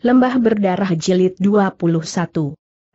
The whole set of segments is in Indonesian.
Lembah Berdarah Jilid 21.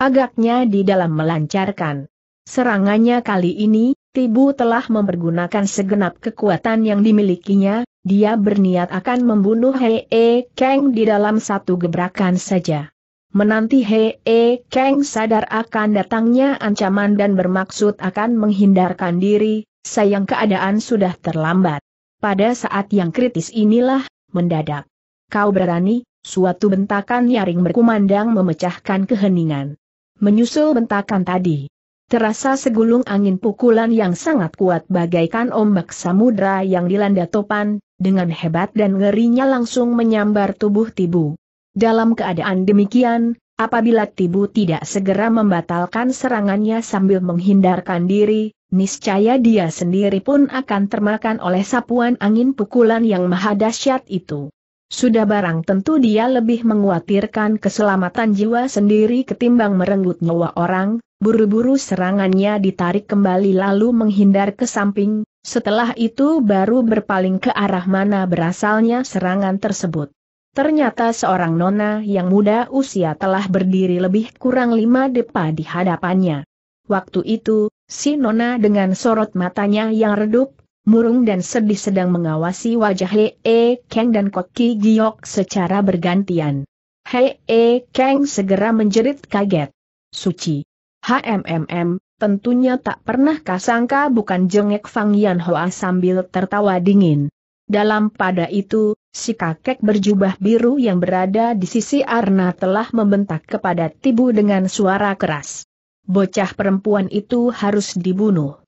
Agaknya di dalam melancarkan. Serangannya kali ini, Tibu telah mempergunakan segenap kekuatan yang dimilikinya, dia berniat akan membunuh Hei -e Kang di dalam satu gebrakan saja. Menanti Hei -e Kang sadar akan datangnya ancaman dan bermaksud akan menghindarkan diri, sayang keadaan sudah terlambat. Pada saat yang kritis inilah, mendadak. Kau berani, Suatu bentakan nyaring berkumandang memecahkan keheningan. Menyusul bentakan tadi. Terasa segulung angin pukulan yang sangat kuat bagaikan ombak samudra yang dilanda topan, dengan hebat dan ngerinya langsung menyambar tubuh Tibu. Dalam keadaan demikian, apabila Tibu tidak segera membatalkan serangannya sambil menghindarkan diri, niscaya dia sendiri pun akan termakan oleh sapuan angin pukulan yang maha dahsyat itu. Sudah barang tentu dia lebih menguatirkan keselamatan jiwa sendiri ketimbang merenggut nyawa orang, buru-buru serangannya ditarik kembali lalu menghindar ke samping, setelah itu baru berpaling ke arah mana berasalnya serangan tersebut. Ternyata seorang nona yang muda usia telah berdiri lebih kurang lima depa di hadapannya. Waktu itu, si nona dengan sorot matanya yang redup, murung dan sedih sedang mengawasi wajah Hee Kang dan Koki Giok secara bergantian. Hee Kang segera menjerit kaget. Suci. HMMM, tentunya tak pernah kasangka bukan jengek Fang Yan Hoa sambil tertawa dingin. Dalam pada itu, si kakek berjubah biru yang berada di sisi Arna telah membentak kepada Tibu dengan suara keras. Bocah perempuan itu harus dibunuh.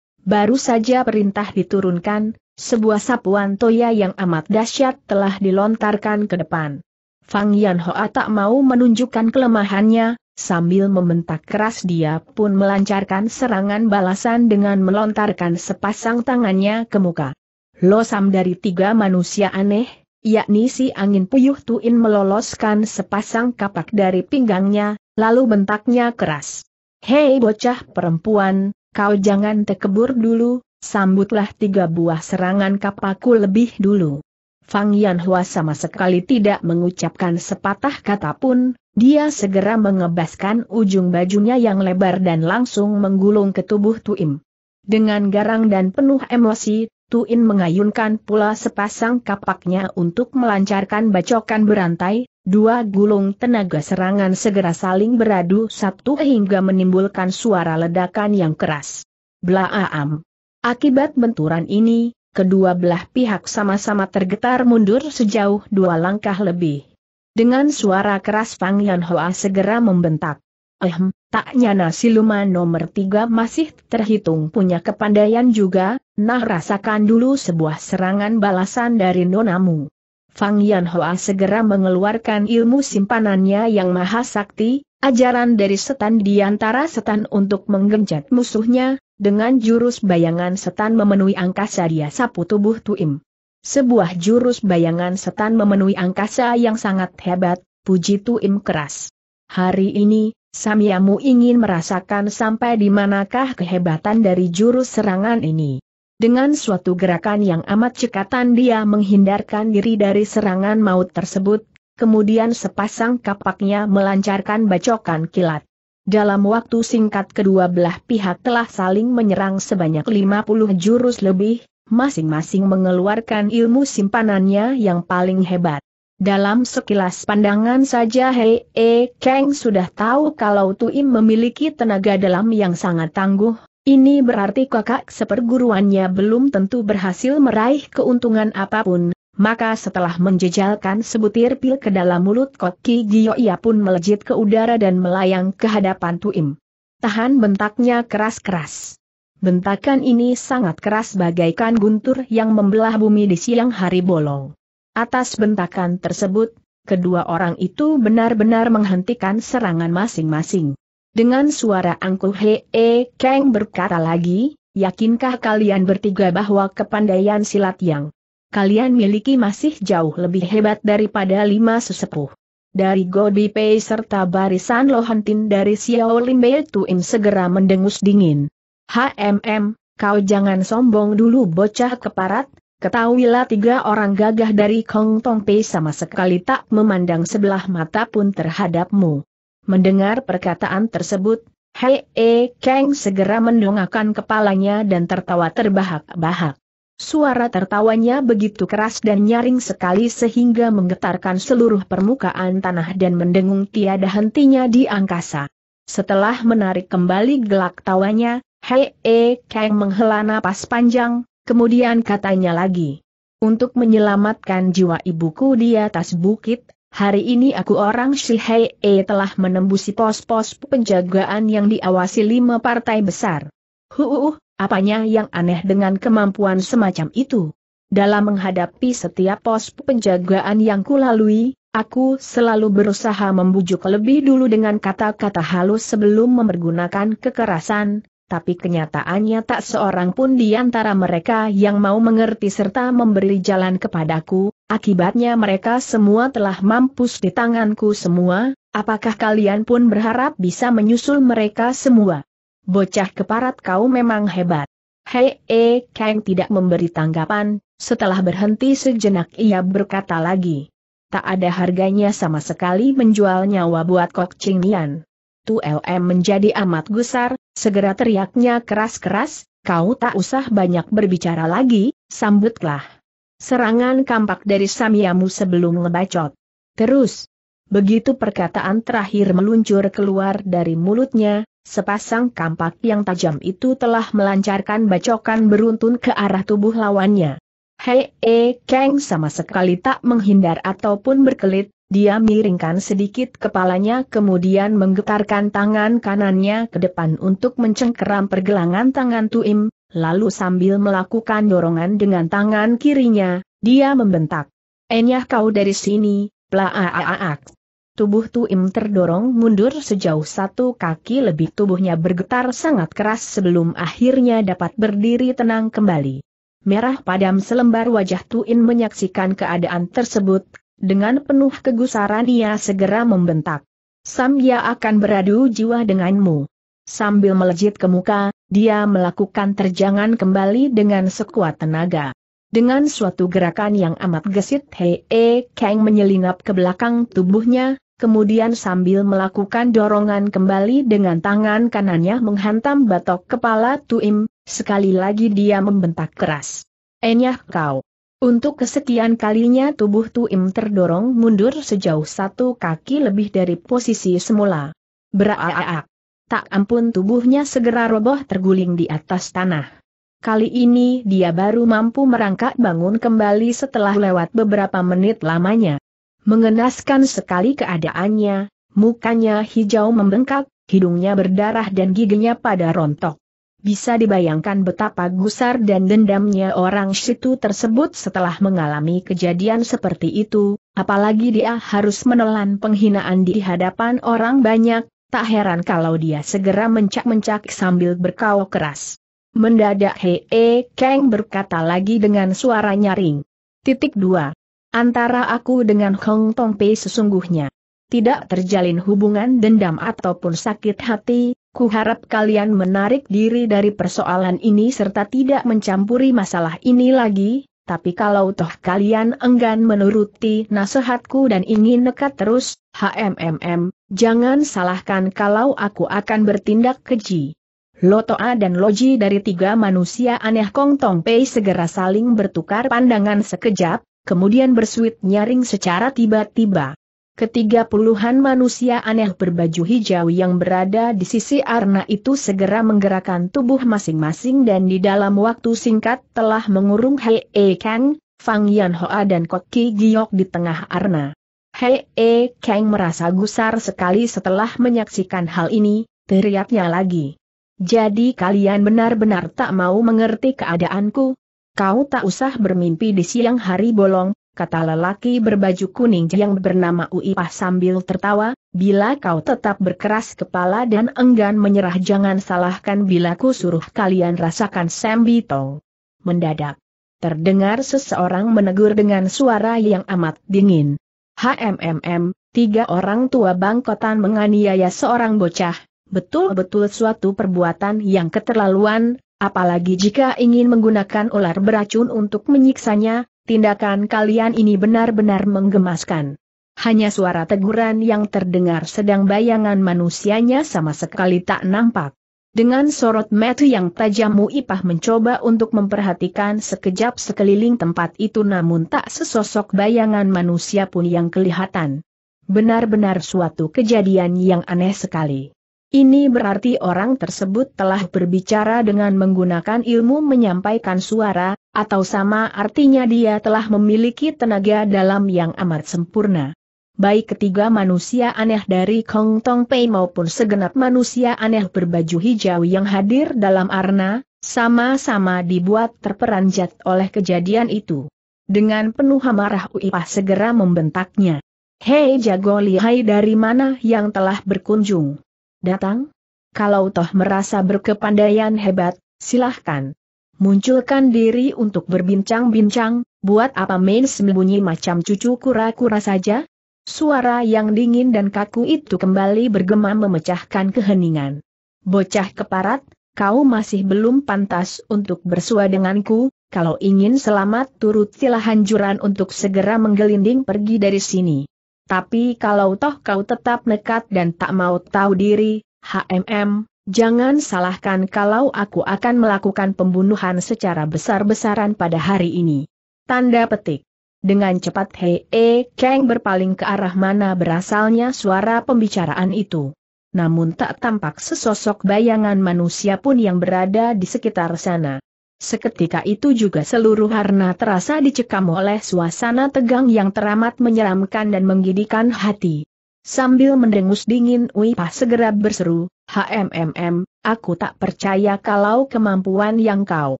Baru saja perintah diturunkan, sebuah sapuan toya yang amat dahsyat telah dilontarkan ke depan. Fang Yan Hoa tak mau menunjukkan kelemahannya, sambil membentak keras dia pun melancarkan serangan balasan dengan melontarkan sepasang tangannya ke muka. Losam dari tiga manusia aneh, yakni si angin puyuh Tuin meloloskan sepasang kapak dari pinggangnya, lalu bentaknya keras. Hei bocah perempuan, kau jangan tekebur dulu, sambutlah tiga buah serangan kapaku lebih dulu. Fang Yanhua sama sekali tidak mengucapkan sepatah kata pun, dia segera mengebaskan ujung bajunya yang lebar dan langsung menggulung ke tubuh Tuim. Dengan garang dan penuh emosi, Tuin mengayunkan pula sepasang kapaknya untuk melancarkan bacokan berantai, dua gulung tenaga serangan segera saling beradu satu hingga menimbulkan suara ledakan yang keras. Blaam. Akibat benturan ini, kedua belah pihak sama-sama tergetar mundur sejauh dua langkah lebih. Dengan suara keras Fang Yan Hoa segera membentak. Ehm, tak nyana siluman nomor tiga masih terhitung punya kepandaian juga, Nah rasakan dulu sebuah serangan balasan dari nonamu. Fang Yan Hoa segera mengeluarkan ilmu simpanannya yang maha sakti, ajaran dari setan di antara setan untuk menggenjat musuhnya, dengan jurus bayangan setan memenuhi angkasa dia sapu tubuh Tuim. Sebuah jurus bayangan setan memenuhi angkasa yang sangat hebat, puji Tuim keras. Hari ini, Samyamu ingin merasakan sampai di manakah kehebatan dari jurus serangan ini. Dengan suatu gerakan yang amat cekatan dia menghindarkan diri dari serangan maut tersebut, kemudian sepasang kapaknya melancarkan bacokan kilat. Dalam waktu singkat kedua belah pihak telah saling menyerang sebanyak 50 jurus lebih, masing-masing mengeluarkan ilmu simpanannya yang paling hebat. Dalam sekilas pandangan saja Hei E Kang sudah tahu kalau Tuim memiliki tenaga dalam yang sangat tangguh, ini berarti kakak seperguruannya belum tentu berhasil meraih keuntungan apapun, maka setelah menjejalkan sebutir pil ke dalam mulut Koki Gio ia pun melejit ke udara dan melayang ke hadapan Tuim. Tahan bentaknya keras-keras. Bentakan ini sangat keras bagaikan guntur yang membelah bumi di siang hari bolong. Atas bentakan tersebut, kedua orang itu benar-benar menghentikan serangan masing-masing. Dengan suara angkuh Hee Kang berkata lagi, yakinkah kalian bertiga bahwa kepandaian silat yang kalian miliki masih jauh lebih hebat daripada lima sesepuh? Dari Godi Pei serta barisan Lohantin dari Xiaolin Tuin segera mendengus dingin. HMM, kau jangan sombong dulu bocah keparat, Ketahuilah tiga orang gagah dari Kong Tong Pei sama sekali tak memandang sebelah mata pun terhadapmu. Mendengar perkataan tersebut, Hei E Kang segera mendongakkan kepalanya dan tertawa terbahak-bahak. Suara tertawanya begitu keras dan nyaring sekali sehingga menggetarkan seluruh permukaan tanah dan mendengung tiada hentinya di angkasa. Setelah menarik kembali gelak tawanya, Hei E Kang menghela napas panjang, kemudian katanya lagi. Untuk menyelamatkan jiwa ibuku di atas bukit, Hari ini aku orang Shihai Shihei telah menembusi pos-pos penjagaan yang diawasi lima partai besar. Huuuh, apanya yang aneh dengan kemampuan semacam itu? Dalam menghadapi setiap pos penjagaan yang kulalui, aku selalu berusaha membujuk lebih dulu dengan kata-kata halus sebelum mempergunakan kekerasan, tapi kenyataannya tak seorang pun di antara mereka yang mau mengerti serta memberi jalan kepadaku, Akibatnya mereka semua telah mampus di tanganku semua, apakah kalian pun berharap bisa menyusul mereka semua? Bocah keparat kau memang hebat. Hei, eh, Kang tidak memberi tanggapan, setelah berhenti sejenak ia berkata lagi. Tak ada harganya sama sekali menjual nyawa buat Kok Nian. Tu LM menjadi amat gusar, segera teriaknya keras-keras, kau tak usah banyak berbicara lagi, sambutlah. Serangan kampak dari Samyamu sebelum ngebacot. Terus, begitu perkataan terakhir meluncur keluar dari mulutnya, sepasang kampak yang tajam itu telah melancarkan bacokan beruntun ke arah tubuh lawannya. Hei, e, Kang sama sekali tak menghindar ataupun berkelit, dia miringkan sedikit kepalanya kemudian menggetarkan tangan kanannya ke depan untuk mencengkeram pergelangan tangan Tuim, Lalu sambil melakukan dorongan dengan tangan kirinya, dia membentak. Enyah kau dari sini, plaaaaak. Tubuh Tuim terdorong mundur sejauh satu kaki lebih tubuhnya bergetar sangat keras sebelum akhirnya dapat berdiri tenang kembali. Merah padam selembar wajah Tuin menyaksikan keadaan tersebut, dengan penuh kegusaran ia segera membentak. Samya akan beradu jiwa denganmu. Sambil melejit ke muka, dia melakukan terjangan kembali dengan sekuat tenaga. Dengan suatu gerakan yang amat gesit Hei e Kang menyelinap ke belakang tubuhnya, kemudian sambil melakukan dorongan kembali dengan tangan kanannya menghantam batok kepala Tuim, sekali lagi dia membentak keras. Enyah eh, kau. Untuk kesekian kalinya tubuh Tuim terdorong mundur sejauh satu kaki lebih dari posisi semula. Beraaak. Tak ampun tubuhnya segera roboh terguling di atas tanah. Kali ini dia baru mampu merangkak bangun kembali setelah lewat beberapa menit lamanya. Mengenaskan sekali keadaannya, mukanya hijau membengkak, hidungnya berdarah dan giginya pada rontok. Bisa dibayangkan betapa gusar dan dendamnya orang situ tersebut setelah mengalami kejadian seperti itu, apalagi dia harus menelan penghinaan di hadapan orang banyak, Tak heran kalau dia segera mencak-mencak sambil berkau keras. Mendadak Hee Kang berkata lagi dengan suara nyaring. Titik dua. Antara aku dengan Hong Tong Pei sesungguhnya. Tidak terjalin hubungan dendam ataupun sakit hati, ku harap kalian menarik diri dari persoalan ini serta tidak mencampuri masalah ini lagi, tapi kalau toh kalian enggan menuruti nasihatku dan ingin nekat terus, HMMM, jangan salahkan kalau aku akan bertindak keji. Lotoa dan Loji dari tiga manusia aneh Kong Tong Pei segera saling bertukar pandangan sekejap, kemudian bersuit nyaring secara tiba-tiba. Ketiga puluhan manusia aneh berbaju hijau yang berada di sisi Arna itu segera menggerakkan tubuh masing-masing dan di dalam waktu singkat telah mengurung Hei E Kang, Fang Yan Hoa dan Koki Giok di tengah Arna. Hei E Kang merasa gusar sekali setelah menyaksikan hal ini, teriaknya lagi. Jadi kalian benar-benar tak mau mengerti keadaanku? Kau tak usah bermimpi di siang hari bolong, kata lelaki berbaju kuning yang bernama Uipah sambil tertawa, bila kau tetap berkeras kepala dan enggan menyerah jangan salahkan bila ku suruh kalian rasakan sembito. Mendadak. Terdengar seseorang menegur dengan suara yang amat dingin. HMMM, tiga orang tua bangkotan menganiaya seorang bocah, betul-betul suatu perbuatan yang keterlaluan, apalagi jika ingin menggunakan ular beracun untuk menyiksanya, tindakan kalian ini benar-benar menggemaskan. Hanya suara teguran yang terdengar sedang bayangan manusianya sama sekali tak nampak. Dengan sorot mata yang tajam Muipah mencoba untuk memperhatikan sekejap sekeliling tempat itu namun tak sesosok bayangan manusia pun yang kelihatan. Benar-benar suatu kejadian yang aneh sekali. Ini berarti orang tersebut telah berbicara dengan menggunakan ilmu menyampaikan suara, atau sama artinya dia telah memiliki tenaga dalam yang amat sempurna. Baik ketiga manusia aneh dari Kong Tong Pei maupun segenap manusia aneh berbaju hijau yang hadir dalam arna, sama-sama dibuat terperanjat oleh kejadian itu. Dengan penuh amarah Uipah segera membentaknya. Hei jago lihai dari mana yang telah berkunjung? Datang? Kalau toh merasa berkepandaian hebat, silahkan. Munculkan diri untuk berbincang-bincang, buat apa main sembunyi macam cucu kura-kura saja? Suara yang dingin dan kaku itu kembali bergema memecahkan keheningan. Bocah keparat, kau masih belum pantas untuk bersua denganku, kalau ingin selamat turutilah hanjuran untuk segera menggelinding pergi dari sini. Tapi kalau toh kau tetap nekat dan tak mau tahu diri, HMM, Jangan salahkan kalau aku akan melakukan pembunuhan secara besar-besaran pada hari ini. Tanda petik. Dengan cepat Hei E Kang berpaling ke arah mana berasalnya suara pembicaraan itu. Namun tak tampak sesosok bayangan manusia pun yang berada di sekitar sana. Seketika itu juga seluruh harna terasa dicekam oleh suasana tegang yang teramat menyeramkan dan menggidikan hati. Sambil mendengus dingin Wipah segera berseru, HMMM, aku tak percaya kalau kemampuan yang kau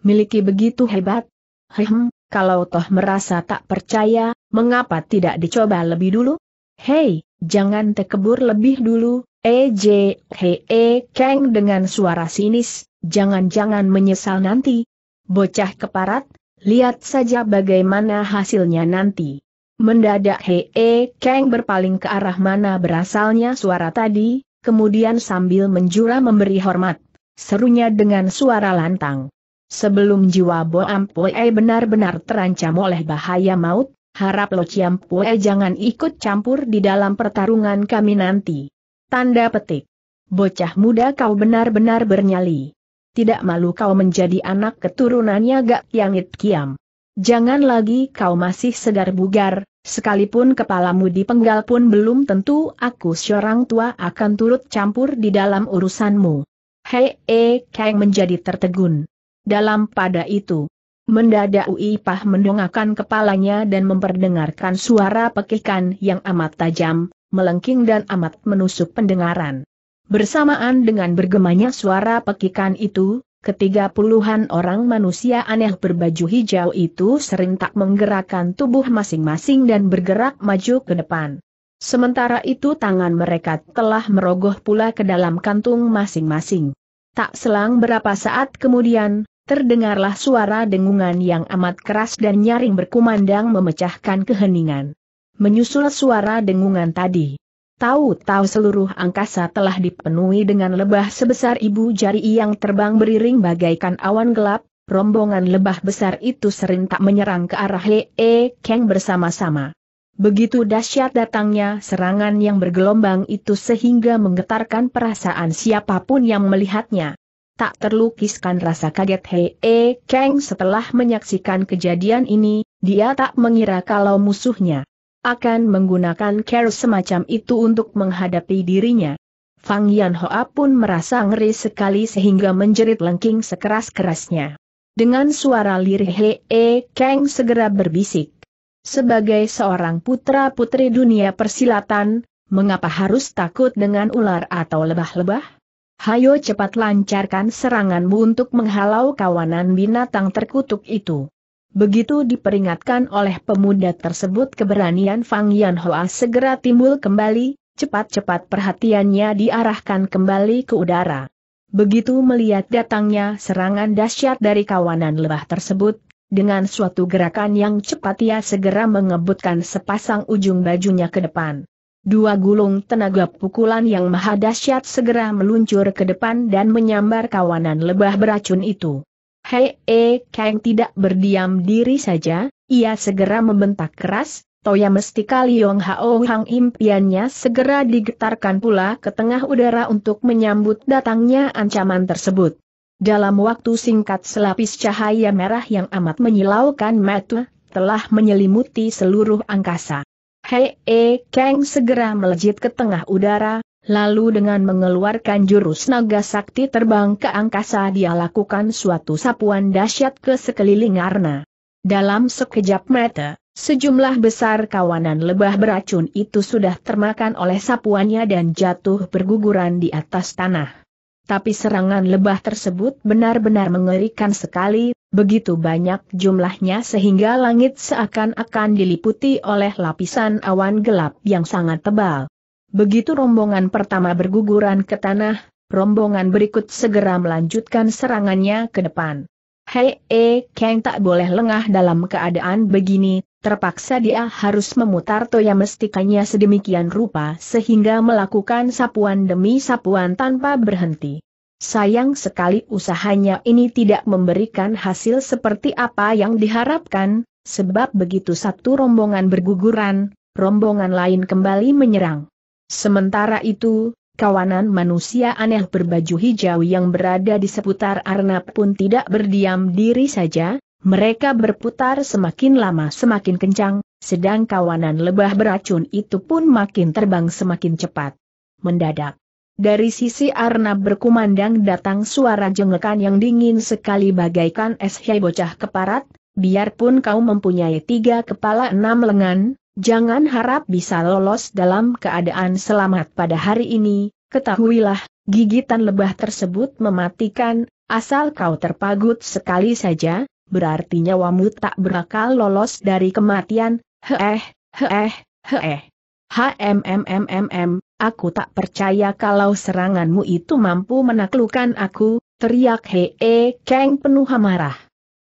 miliki begitu hebat. Hehem, kalau toh merasa tak percaya, mengapa tidak dicoba lebih dulu? Hei, jangan tekebur lebih dulu, EJ, hee, keng dengan suara sinis, jangan-jangan menyesal nanti. Bocah keparat, lihat saja bagaimana hasilnya nanti. Mendadak Hee Kang berpaling ke arah mana berasalnya suara tadi, kemudian sambil menjura memberi hormat. Serunya dengan suara lantang. Sebelum jiwa Bo Ampue benar-benar terancam oleh bahaya maut, harap Lo Ciampue jangan ikut campur di dalam pertarungan kami nanti. Tanda petik. Bocah muda kau benar-benar bernyali. Tidak malu kau menjadi anak keturunannya Gak Yangit Kiam. Jangan lagi kau masih segar bugar, Sekalipun kepalamu dipenggal pun belum tentu aku seorang tua akan turut campur di dalam urusanmu. Hei, e, Kang menjadi tertegun. Dalam pada itu, mendadak Ui pah mendongakkan kepalanya dan memperdengarkan suara pekikan yang amat tajam, melengking dan amat menusuk pendengaran. Bersamaan dengan bergemanya suara pekikan itu, Ketiga puluhan orang manusia aneh berbaju hijau itu sering tak menggerakkan tubuh masing-masing dan bergerak maju ke depan. Sementara itu tangan mereka telah merogoh pula ke dalam kantung masing-masing. Tak selang berapa saat kemudian, terdengarlah suara dengungan yang amat keras dan nyaring berkumandang memecahkan keheningan. Menyusul suara dengungan tadi, Tahu-tahu seluruh angkasa telah dipenuhi dengan lebah sebesar ibu jari yang terbang beriring bagaikan awan gelap, rombongan lebah besar itu serentak menyerang ke arah E Kang bersama-sama. Begitu dahsyat datangnya serangan yang bergelombang itu sehingga menggetarkan perasaan siapapun yang melihatnya. Tak terlukiskan rasa kaget E Kang setelah menyaksikan kejadian ini, dia tak mengira kalau musuhnya akan menggunakan care semacam itu untuk menghadapi dirinya. Fang Yan Hoa pun merasa ngeri sekali sehingga menjerit lengking sekeras-kerasnya. Dengan suara lirih Hee Kang segera berbisik. Sebagai seorang putra-putri dunia persilatan, mengapa harus takut dengan ular atau lebah-lebah? Hayo cepat lancarkan seranganmu untuk menghalau kawanan binatang terkutuk itu. Begitu diperingatkan oleh pemuda tersebut keberanian Fang Yan segera timbul kembali, cepat-cepat perhatiannya diarahkan kembali ke udara. Begitu melihat datangnya serangan dahsyat dari kawanan lebah tersebut, dengan suatu gerakan yang cepat ia segera mengebutkan sepasang ujung bajunya ke depan. Dua gulung tenaga pukulan yang maha dahsyat segera meluncur ke depan dan menyambar kawanan lebah beracun itu. Hei E eh, Kang tidak berdiam diri saja, ia segera membentak keras, Toya Mestika Liong Hao Hang impiannya segera digetarkan pula ke tengah udara untuk menyambut datangnya ancaman tersebut. Dalam waktu singkat selapis cahaya merah yang amat menyilaukan mata, telah menyelimuti seluruh angkasa. Hei E eh, Kang segera melejit ke tengah udara, Lalu dengan mengeluarkan jurus naga sakti terbang ke angkasa dia lakukan suatu sapuan dahsyat ke sekeliling Arna. Dalam sekejap mata, sejumlah besar kawanan lebah beracun itu sudah termakan oleh sapuannya dan jatuh berguguran di atas tanah. Tapi serangan lebah tersebut benar-benar mengerikan sekali, begitu banyak jumlahnya sehingga langit seakan-akan diliputi oleh lapisan awan gelap yang sangat tebal. Begitu rombongan pertama berguguran ke tanah, rombongan berikut segera melanjutkan serangannya ke depan. Hei, eh, Kang tak boleh lengah dalam keadaan begini, terpaksa dia harus memutar toya mestikanya sedemikian rupa sehingga melakukan sapuan demi sapuan tanpa berhenti. Sayang sekali usahanya ini tidak memberikan hasil seperti apa yang diharapkan, sebab begitu satu rombongan berguguran, rombongan lain kembali menyerang. Sementara itu, kawanan manusia aneh berbaju hijau yang berada di seputar Arnab pun tidak berdiam diri saja, mereka berputar semakin lama semakin kencang, sedang kawanan lebah beracun itu pun makin terbang semakin cepat. Mendadak. Dari sisi Arnab berkumandang datang suara jengekan yang dingin sekali bagaikan es hei bocah keparat, biarpun kau mempunyai tiga kepala enam lengan, jangan harap bisa lolos dalam keadaan selamat pada hari ini, ketahuilah, gigitan lebah tersebut mematikan, asal kau terpagut sekali saja, berarti nyawamu tak berakal lolos dari kematian, heeh, heeh, heeh. HMMMMM, aku tak percaya kalau seranganmu itu mampu menaklukkan aku, teriak Hee keng penuh amarah.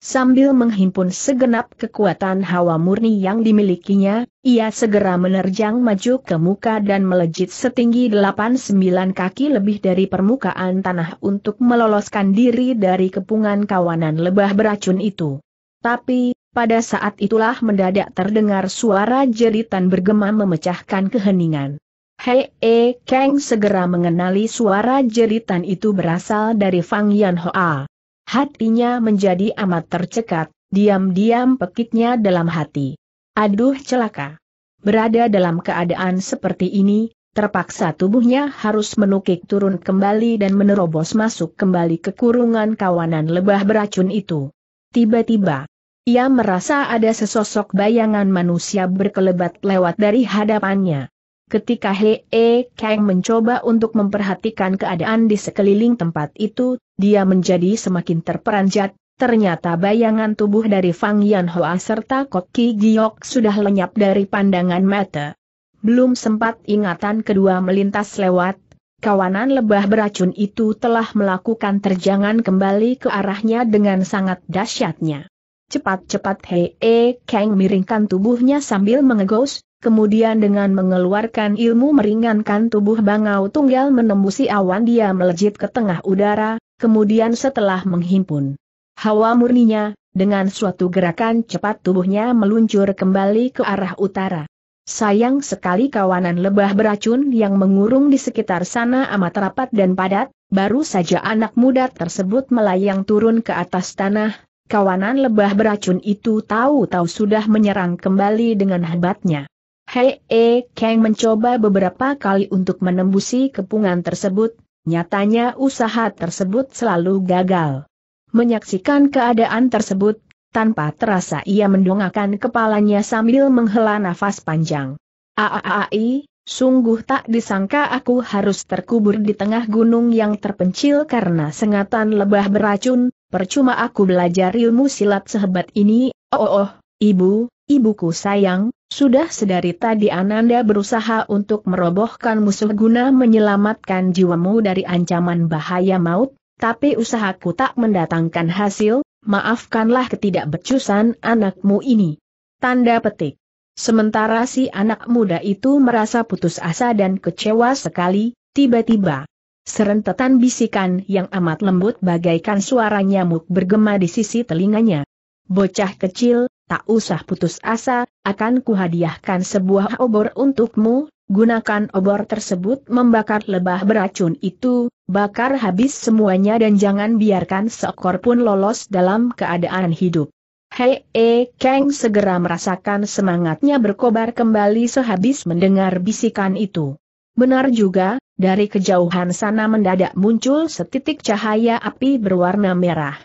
Sambil menghimpun segenap kekuatan hawa murni yang dimilikinya, ia segera menerjang maju ke muka dan melejit setinggi 8-9 kaki lebih dari permukaan tanah untuk meloloskan diri dari kepungan kawanan lebah beracun itu. Tapi, pada saat itulah mendadak terdengar suara jeritan bergema memecahkan keheningan. Hei E Kang segera mengenali suara jeritan itu berasal dari Fang Yan Hoa. Hatinya menjadi amat tercekat, diam-diam pekitnya dalam hati. Aduh celaka. Berada dalam keadaan seperti ini, terpaksa tubuhnya harus menukik turun kembali dan menerobos masuk kembali ke kurungan kawanan lebah beracun itu. Tiba-tiba, ia merasa ada sesosok bayangan manusia berkelebat lewat dari hadapannya. Ketika Hee Kang mencoba untuk memperhatikan keadaan di sekeliling tempat itu, dia menjadi semakin terperanjat, ternyata bayangan tubuh dari Fang Yan Hoa serta Koki Giok sudah lenyap dari pandangan mata. Belum sempat ingatan kedua melintas lewat, kawanan lebah beracun itu telah melakukan terjangan kembali ke arahnya dengan sangat dahsyatnya. Cepat-cepat Hei e Kang miringkan tubuhnya sambil mengegos, kemudian dengan mengeluarkan ilmu meringankan tubuh bangau tunggal menembusi awan dia melejit ke tengah udara, kemudian setelah menghimpun hawa murninya, dengan suatu gerakan cepat tubuhnya meluncur kembali ke arah utara. Sayang sekali kawanan lebah beracun yang mengurung di sekitar sana amat rapat dan padat, baru saja anak muda tersebut melayang turun ke atas tanah, kawanan lebah beracun itu tahu-tahu sudah menyerang kembali dengan hebatnya. Hei, eh, Kang mencoba beberapa kali untuk menembusi kepungan tersebut, nyatanya usaha tersebut selalu gagal. Menyaksikan keadaan tersebut, tanpa terasa ia mendongakkan kepalanya sambil menghela nafas panjang. Aaai, sungguh tak disangka aku harus terkubur di tengah gunung yang terpencil karena sengatan lebah beracun, percuma aku belajar ilmu silat sehebat ini, oh oh, oh ibu, ibuku sayang, sudah sedari tadi Ananda berusaha untuk merobohkan musuh guna menyelamatkan jiwamu dari ancaman bahaya maut, tapi usahaku tak mendatangkan hasil, maafkanlah ketidakbecusan anakmu ini. Tanda petik. Sementara si anak muda itu merasa putus asa dan kecewa sekali, tiba-tiba. Serentetan bisikan yang amat lembut bagaikan suara nyamuk bergema di sisi telinganya. Bocah kecil, tak usah putus asa, akan kuhadiahkan sebuah obor untukmu, gunakan obor tersebut membakar lebah beracun itu, bakar habis semuanya dan jangan biarkan seekor pun lolos dalam keadaan hidup. Hei E Kang segera merasakan semangatnya berkobar kembali sehabis mendengar bisikan itu. Benar juga, dari kejauhan sana mendadak muncul setitik cahaya api berwarna merah.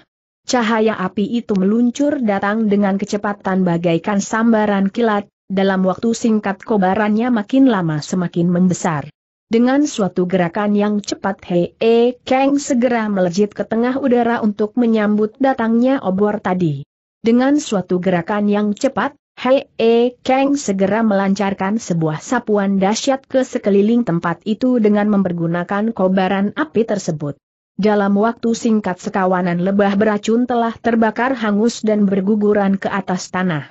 Cahaya api itu meluncur datang dengan kecepatan bagaikan sambaran kilat, dalam waktu singkat kobarannya makin lama semakin membesar. Dengan suatu gerakan yang cepat Hei e Kang segera melejit ke tengah udara untuk menyambut datangnya obor tadi. Dengan suatu gerakan yang cepat, Hei e Kang segera melancarkan sebuah sapuan dahsyat ke sekeliling tempat itu dengan mempergunakan kobaran api tersebut. Dalam waktu singkat sekawanan lebah beracun telah terbakar hangus dan berguguran ke atas tanah.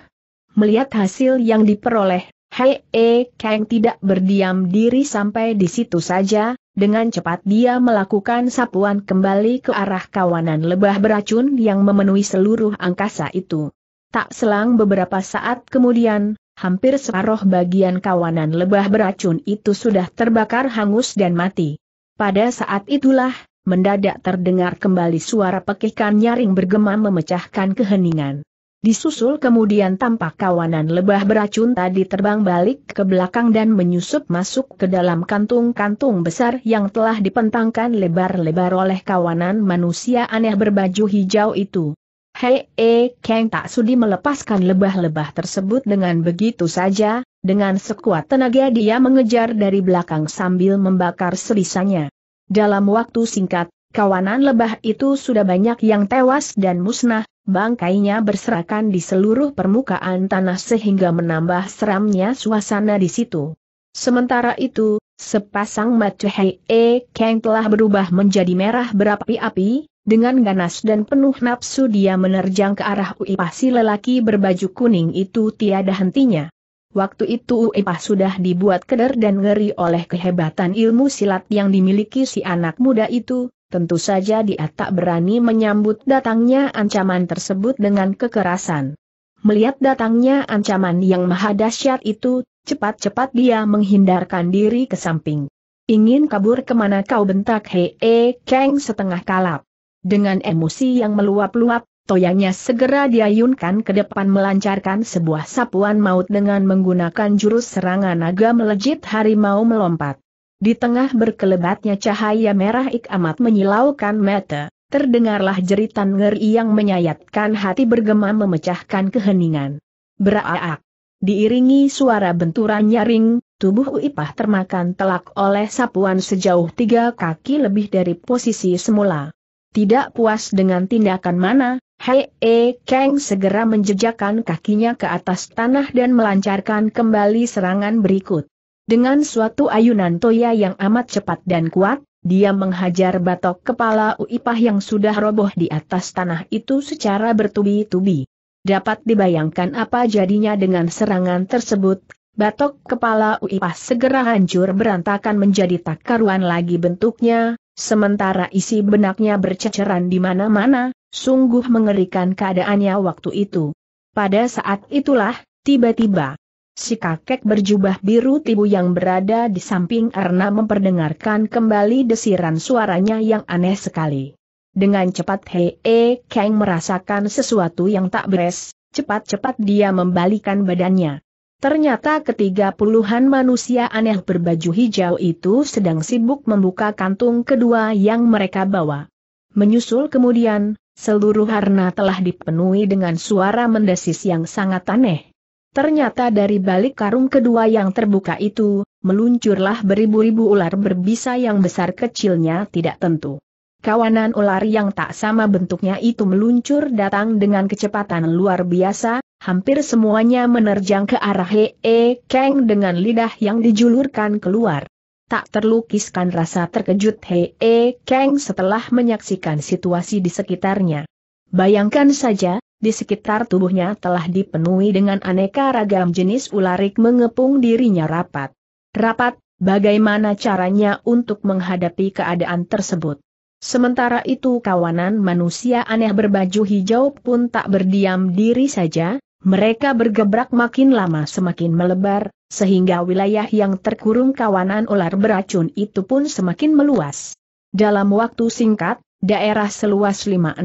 Melihat hasil yang diperoleh, Hei E Kang tidak berdiam diri sampai di situ saja, dengan cepat dia melakukan sapuan kembali ke arah kawanan lebah beracun yang memenuhi seluruh angkasa itu. Tak selang beberapa saat kemudian, hampir separuh bagian kawanan lebah beracun itu sudah terbakar hangus dan mati. Pada saat itulah, mendadak terdengar kembali suara pekikan nyaring bergema memecahkan keheningan. Disusul kemudian tampak kawanan lebah beracun tadi terbang balik ke belakang dan menyusup masuk ke dalam kantung-kantung besar yang telah dipentangkan lebar-lebar oleh kawanan manusia aneh berbaju hijau itu. Hei, e, Kang tak sudi melepaskan lebah-lebah tersebut dengan begitu saja, dengan sekuat tenaga dia mengejar dari belakang sambil membakar selisanya. Dalam waktu singkat, kawanan lebah itu sudah banyak yang tewas dan musnah, bangkainya berserakan di seluruh permukaan tanah sehingga menambah seramnya suasana di situ. Sementara itu, sepasang mata Hei e. keng telah berubah menjadi merah berapi-api, dengan ganas dan penuh nafsu dia menerjang ke arah uipasi lelaki berbaju kuning itu tiada hentinya. Waktu itu Uipah sudah dibuat keder dan ngeri oleh kehebatan ilmu silat yang dimiliki si anak muda itu, tentu saja dia tak berani menyambut datangnya ancaman tersebut dengan kekerasan. Melihat datangnya ancaman yang maha dahsyat itu, cepat-cepat dia menghindarkan diri ke samping. Ingin kabur kemana kau bentak hee keng setengah kalap. Dengan emosi yang meluap-luap, toyangnya segera diayunkan ke depan melancarkan sebuah sapuan maut dengan menggunakan jurus serangan naga melejit harimau melompat. Di tengah berkelebatnya cahaya merah ik amat menyilaukan mata, terdengarlah jeritan ngeri yang menyayatkan hati bergema memecahkan keheningan. Beraak! Diiringi suara benturan nyaring, tubuh Uipah termakan telak oleh sapuan sejauh tiga kaki lebih dari posisi semula. Tidak puas dengan tindakan mana, Hei E Kang segera menjejakkan kakinya ke atas tanah dan melancarkan kembali serangan berikut. Dengan suatu ayunan toya yang amat cepat dan kuat, dia menghajar batok kepala Uipah yang sudah roboh di atas tanah itu secara bertubi-tubi. Dapat dibayangkan apa jadinya dengan serangan tersebut, batok kepala Uipah segera hancur berantakan menjadi tak karuan lagi bentuknya, Sementara isi benaknya berceceran di mana-mana, sungguh mengerikan keadaannya waktu itu. Pada saat itulah, tiba-tiba, si kakek berjubah biru tibu yang berada di samping Erna memperdengarkan kembali desiran suaranya yang aneh sekali. Dengan cepat Hei -e Kang merasakan sesuatu yang tak beres, cepat-cepat dia membalikan badannya. Ternyata ketiga puluhan manusia aneh berbaju hijau itu sedang sibuk membuka kantung kedua yang mereka bawa. Menyusul kemudian, seluruh harna telah dipenuhi dengan suara mendesis yang sangat aneh. Ternyata dari balik karung kedua yang terbuka itu, meluncurlah beribu-ribu ular berbisa yang besar kecilnya tidak tentu. Kawanan ular yang tak sama bentuknya itu meluncur datang dengan kecepatan luar biasa, hampir semuanya menerjang ke arah Hee Kang dengan lidah yang dijulurkan keluar. Tak terlukiskan rasa terkejut Hee Kang setelah menyaksikan situasi di sekitarnya. Bayangkan saja, di sekitar tubuhnya telah dipenuhi dengan aneka ragam jenis ularik mengepung dirinya rapat. Rapat, bagaimana caranya untuk menghadapi keadaan tersebut? Sementara itu kawanan manusia aneh berbaju hijau pun tak berdiam diri saja, mereka bergebrak makin lama semakin melebar, sehingga wilayah yang terkurung kawanan ular beracun itu pun semakin meluas. Dalam waktu singkat, daerah seluas 560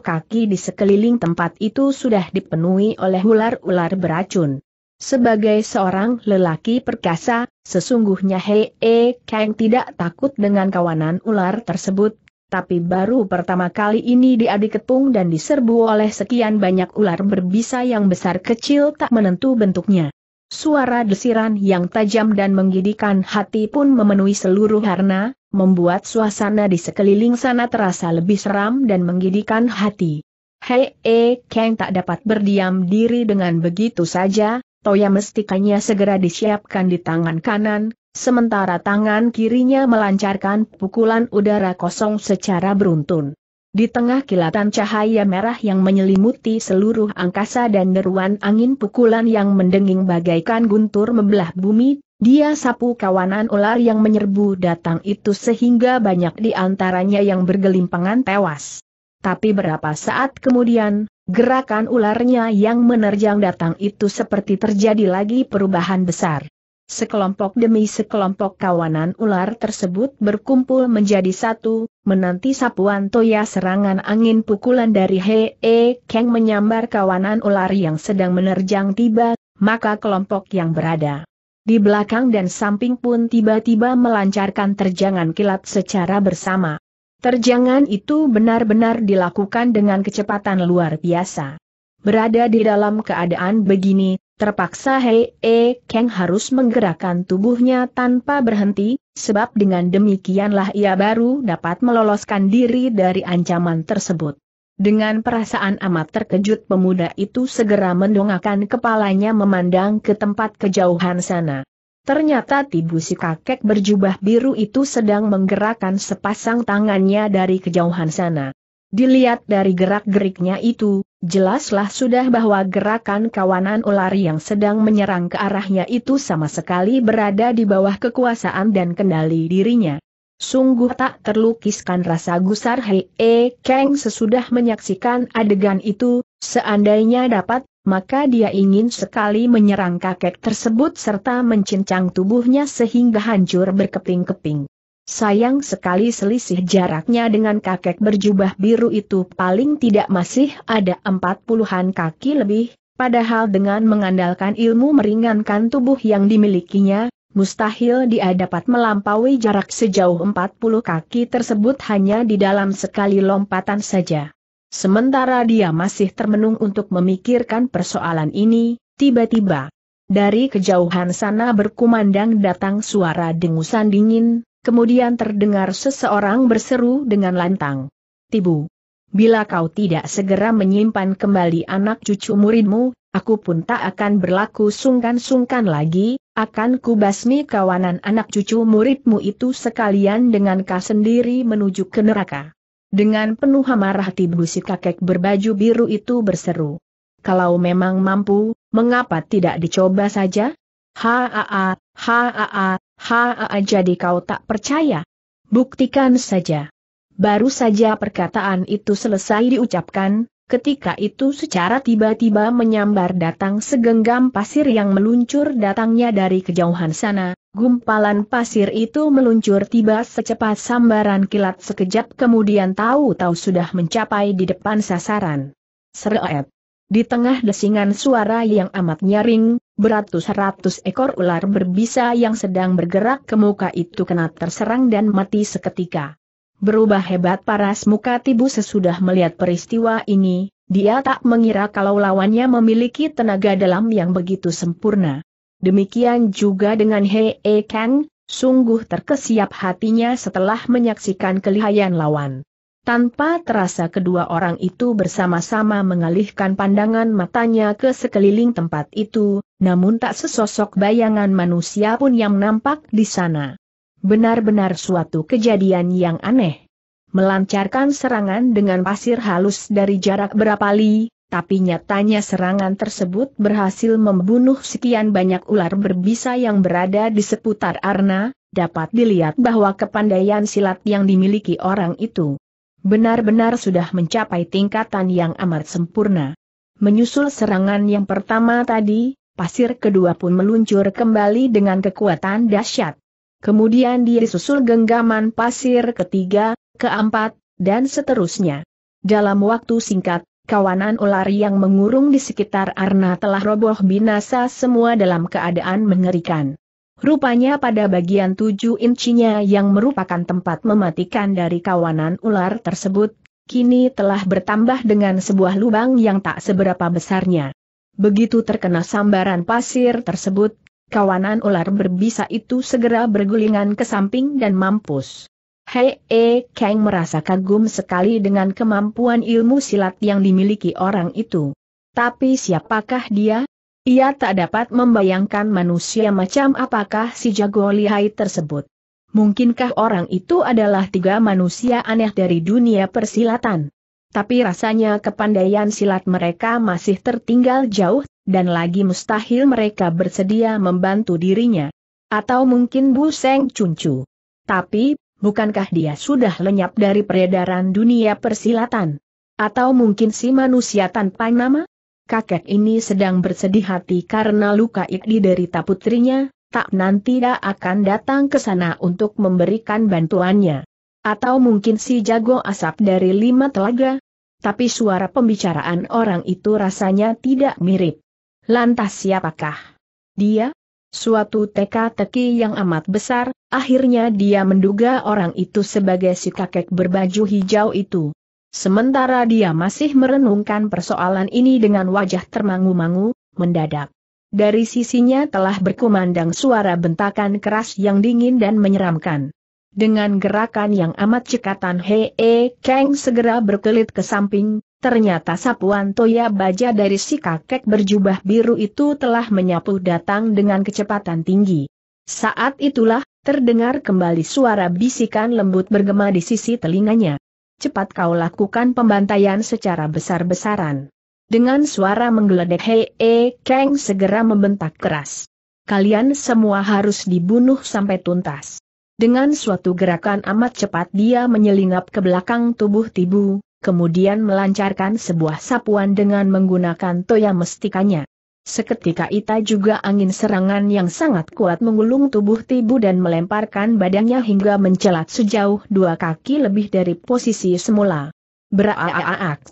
kaki di sekeliling tempat itu sudah dipenuhi oleh ular-ular beracun. Sebagai seorang lelaki perkasa, sesungguhnya Hei e Kang tidak takut dengan kawanan ular tersebut, tapi baru pertama kali ini dia diketung dan diserbu oleh sekian banyak ular berbisa yang besar kecil tak menentu bentuknya. Suara desiran yang tajam dan menggidikan hati pun memenuhi seluruh harna, membuat suasana di sekeliling sana terasa lebih seram dan menggidikan hati. Hei, e, Kang tak dapat berdiam diri dengan begitu saja, toya mestikanya segera disiapkan di tangan kanan, Sementara tangan kirinya melancarkan pukulan udara kosong secara beruntun. Di tengah kilatan cahaya merah yang menyelimuti seluruh angkasa dan deruan angin pukulan yang mendenging bagaikan guntur membelah bumi, dia sapu kawanan ular yang menyerbu datang itu sehingga banyak di antaranya yang bergelimpangan tewas. Tapi berapa saat kemudian, gerakan ularnya yang menerjang datang itu seperti terjadi lagi perubahan besar. Sekelompok demi sekelompok kawanan ular tersebut berkumpul menjadi satu, menanti sapuan toya serangan angin pukulan dari Hee Kang menyambar kawanan ular yang sedang menerjang tiba, maka kelompok yang berada di belakang dan samping pun tiba-tiba melancarkan terjangan kilat secara bersama. Terjangan itu benar-benar dilakukan dengan kecepatan luar biasa. Berada di dalam keadaan begini, Terpaksa Hei E Kang harus menggerakkan tubuhnya tanpa berhenti, sebab dengan demikianlah ia baru dapat meloloskan diri dari ancaman tersebut. Dengan perasaan amat terkejut pemuda itu segera mendongakkan kepalanya memandang ke tempat kejauhan sana. Ternyata tibu si kakek berjubah biru itu sedang menggerakkan sepasang tangannya dari kejauhan sana. Dilihat dari gerak-geriknya itu, jelaslah sudah bahwa gerakan kawanan ular yang sedang menyerang ke arahnya itu sama sekali berada di bawah kekuasaan dan kendali dirinya. Sungguh tak terlukiskan rasa gusar Hei E Kang sesudah menyaksikan adegan itu, seandainya dapat maka dia ingin sekali menyerang kakek tersebut serta mencincang tubuhnya sehingga hancur berkeping-keping. Sayang sekali selisih jaraknya dengan kakek berjubah biru itu paling tidak masih ada empat puluhan kaki lebih, padahal dengan mengandalkan ilmu meringankan tubuh yang dimilikinya, mustahil dia dapat melampaui jarak sejauh empat puluh kaki tersebut hanya di dalam sekali lompatan saja. Sementara dia masih termenung untuk memikirkan persoalan ini, tiba-tiba dari kejauhan sana berkumandang datang suara dengusan dingin, Kemudian terdengar seseorang berseru dengan lantang. Tibu. Bila kau tidak segera menyimpan kembali anak cucu muridmu, aku pun tak akan berlaku sungkan-sungkan lagi, akan kubasmi kawanan anak cucu muridmu itu sekalian dengan kau sendiri menuju ke neraka. Dengan penuh amarah Tibu si kakek berbaju biru itu berseru. Kalau memang mampu, mengapa tidak dicoba saja? Haa, haa, haa jadi kau tak percaya. Buktikan saja. Baru saja perkataan itu selesai diucapkan, ketika itu secara tiba-tiba menyambar datang segenggam pasir yang meluncur datangnya dari kejauhan sana, gumpalan pasir itu meluncur tiba secepat sambaran kilat sekejap kemudian tahu-tahu sudah mencapai di depan sasaran. Seret. Di tengah desingan suara yang amat nyaring, beratus-ratus ekor ular berbisa yang sedang bergerak ke muka itu kena terserang dan mati seketika. Berubah hebat paras muka tibu sesudah melihat peristiwa ini, dia tak mengira kalau lawannya memiliki tenaga dalam yang begitu sempurna. Demikian juga dengan Hei e Kang, sungguh terkesiap hatinya setelah menyaksikan kelihayan lawan. Tanpa terasa kedua orang itu bersama-sama mengalihkan pandangan matanya ke sekeliling tempat itu, namun tak sesosok bayangan manusia pun yang nampak di sana. Benar-benar suatu kejadian yang aneh. Melancarkan serangan dengan pasir halus dari jarak berapa li, tapi nyatanya serangan tersebut berhasil membunuh sekian banyak ular berbisa yang berada di seputar Arna, dapat dilihat bahwa kepandaian silat yang dimiliki orang itu Benar-benar sudah mencapai tingkatan yang amat sempurna. Menyusul serangan yang pertama tadi, pasir kedua pun meluncur kembali dengan kekuatan dahsyat. Kemudian dia disusul genggaman pasir ketiga, keempat, dan seterusnya. Dalam waktu singkat, kawanan ular yang mengurung di sekitar Arna telah roboh binasa semua dalam keadaan mengerikan. Rupanya pada bagian tujuh incinya yang merupakan tempat mematikan dari kawanan ular tersebut, kini telah bertambah dengan sebuah lubang yang tak seberapa besarnya. Begitu terkena sambaran pasir tersebut, kawanan ular berbisa itu segera bergulingan ke samping dan mampus. Hei E Kang merasa kagum sekali dengan kemampuan ilmu silat yang dimiliki orang itu. Tapi siapakah dia? Ia tak dapat membayangkan manusia macam apakah si jago lihai tersebut. Mungkinkah orang itu adalah tiga manusia aneh dari dunia persilatan? Tapi rasanya kepandaian silat mereka masih tertinggal jauh, dan lagi mustahil mereka bersedia membantu dirinya. Atau mungkin Bu Seng Cuncu. Tapi, bukankah dia sudah lenyap dari peredaran dunia persilatan? Atau mungkin si manusia tanpa nama? kakek ini sedang bersedih hati karena luka ik diderita putrinya, tak nanti dia akan datang ke sana untuk memberikan bantuannya. Atau mungkin si jago asap dari lima telaga? Tapi suara pembicaraan orang itu rasanya tidak mirip. Lantas siapakah? Dia? Suatu teka-teki yang amat besar, akhirnya dia menduga orang itu sebagai si kakek berbaju hijau itu. Sementara dia masih merenungkan persoalan ini dengan wajah termangu-mangu, mendadak. Dari sisinya telah berkumandang suara bentakan keras yang dingin dan menyeramkan. Dengan gerakan yang amat cekatan Hee -he e Kang segera berkelit ke samping, ternyata sapuan Toya Baja dari si kakek berjubah biru itu telah menyapu datang dengan kecepatan tinggi. Saat itulah, terdengar kembali suara bisikan lembut bergema di sisi telinganya cepat kau lakukan pembantaian secara besar-besaran. Dengan suara menggeledek Hei E Kang segera membentak keras. Kalian semua harus dibunuh sampai tuntas. Dengan suatu gerakan amat cepat dia menyelingap ke belakang tubuh Tibu, kemudian melancarkan sebuah sapuan dengan menggunakan toya mestikanya. Seketika Ita juga angin serangan yang sangat kuat menggulung tubuh Tibu dan melemparkan badannya hingga mencelat sejauh dua kaki lebih dari posisi semula. Beraaak.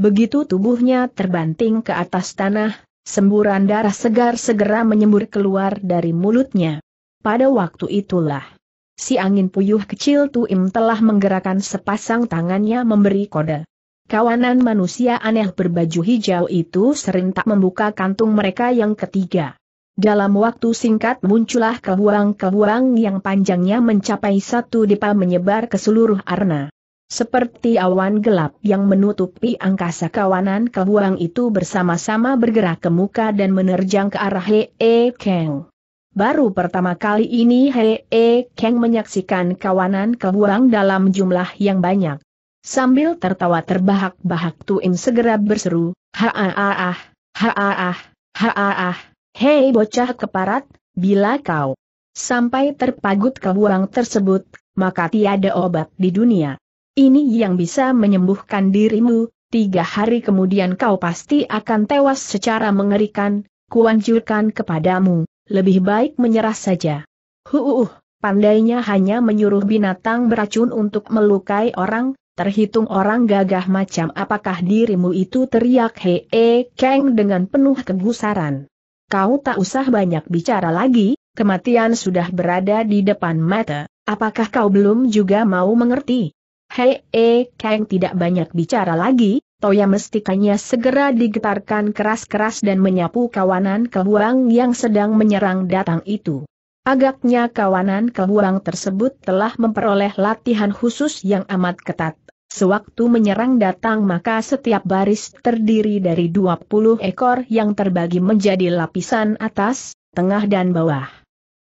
Begitu tubuhnya terbanting ke atas tanah, semburan darah segar segera menyembur keluar dari mulutnya. Pada waktu itulah, si angin puyuh kecil Tuim telah menggerakkan sepasang tangannya memberi kode. Kawanan manusia aneh berbaju hijau itu serentak membuka kantung mereka yang ketiga. Dalam waktu singkat muncullah keluang-keluang yang panjangnya mencapai satu dipa menyebar ke seluruh arna. Seperti awan gelap yang menutupi angkasa kawanan keluang itu bersama-sama bergerak ke muka dan menerjang ke arah Hee Kang. Baru pertama kali ini Hee Kang menyaksikan kawanan keluang dalam jumlah yang banyak. Sambil tertawa terbahak-bahak Tuim segera berseru, Haaah, haaah, haaah, hei bocah keparat, bila kau sampai terpagut ke buang tersebut, maka tiada obat di dunia. Ini yang bisa menyembuhkan dirimu, tiga hari kemudian kau pasti akan tewas secara mengerikan, kuanjurkan kepadamu, lebih baik menyerah saja. Huuuh, pandainya hanya menyuruh binatang beracun untuk melukai orang, terhitung orang gagah macam apakah dirimu itu teriak Hee keng dengan penuh kegusaran. Kau tak usah banyak bicara lagi, kematian sudah berada di depan mata, apakah kau belum juga mau mengerti? Hee keng tidak banyak bicara lagi, Toya mestikanya segera digetarkan keras-keras dan menyapu kawanan kebuang yang sedang menyerang datang itu. Agaknya kawanan kebuang tersebut telah memperoleh latihan khusus yang amat ketat. Sewaktu menyerang datang maka setiap baris terdiri dari 20 ekor yang terbagi menjadi lapisan atas, tengah dan bawah.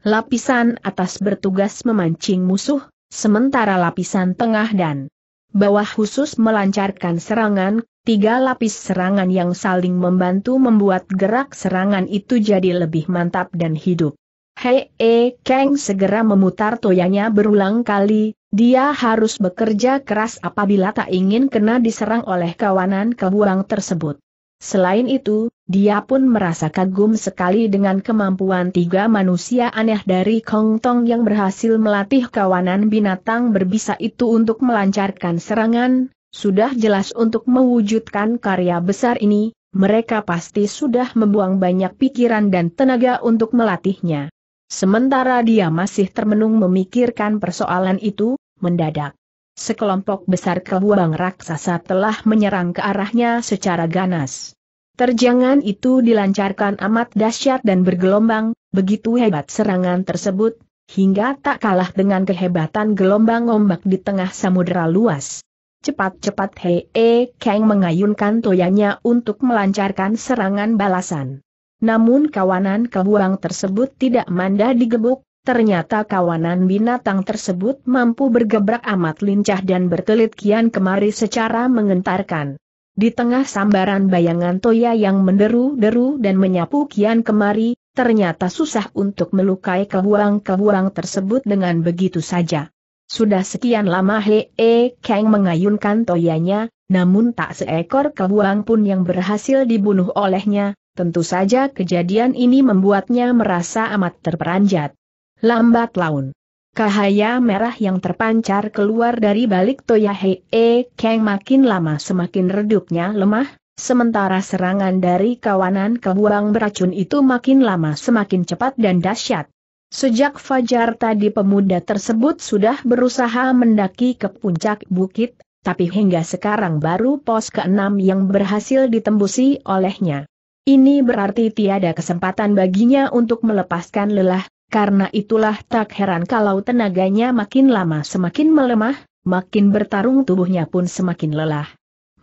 Lapisan atas bertugas memancing musuh, sementara lapisan tengah dan bawah khusus melancarkan serangan, tiga lapis serangan yang saling membantu membuat gerak serangan itu jadi lebih mantap dan hidup. Hei E Kang segera memutar toyanya berulang kali, dia harus bekerja keras apabila tak ingin kena diserang oleh kawanan kebuang tersebut. Selain itu, dia pun merasa kagum sekali dengan kemampuan tiga manusia aneh dari Kong Tong yang berhasil melatih kawanan binatang berbisa itu untuk melancarkan serangan, sudah jelas untuk mewujudkan karya besar ini, mereka pasti sudah membuang banyak pikiran dan tenaga untuk melatihnya. Sementara dia masih termenung memikirkan persoalan itu, mendadak. Sekelompok besar kebuang raksasa telah menyerang ke arahnya secara ganas. Terjangan itu dilancarkan amat dahsyat dan bergelombang, begitu hebat serangan tersebut, hingga tak kalah dengan kehebatan gelombang ombak di tengah samudera luas. Cepat-cepat Hei -e Kang mengayunkan toyanya untuk melancarkan serangan balasan. Namun kawanan kebuang tersebut tidak mandah digebuk, ternyata kawanan binatang tersebut mampu bergebrak amat lincah dan bertelit kian kemari secara mengentarkan. Di tengah sambaran bayangan Toya yang menderu-deru dan menyapu kian kemari, ternyata susah untuk melukai kebuang-kebuang tersebut dengan begitu saja. Sudah sekian lama Hee -he e Kang mengayunkan toyanya, namun tak seekor kebuang pun yang berhasil dibunuh olehnya, Tentu saja kejadian ini membuatnya merasa amat terperanjat. Lambat laun. Cahaya merah yang terpancar keluar dari balik Toya Hee Kang makin lama semakin redupnya lemah, sementara serangan dari kawanan kebuang beracun itu makin lama semakin cepat dan dahsyat. Sejak fajar tadi pemuda tersebut sudah berusaha mendaki ke puncak bukit, tapi hingga sekarang baru pos keenam yang berhasil ditembusi olehnya. Ini berarti tiada kesempatan baginya untuk melepaskan lelah, karena itulah tak heran kalau tenaganya makin lama semakin melemah, makin bertarung tubuhnya pun semakin lelah.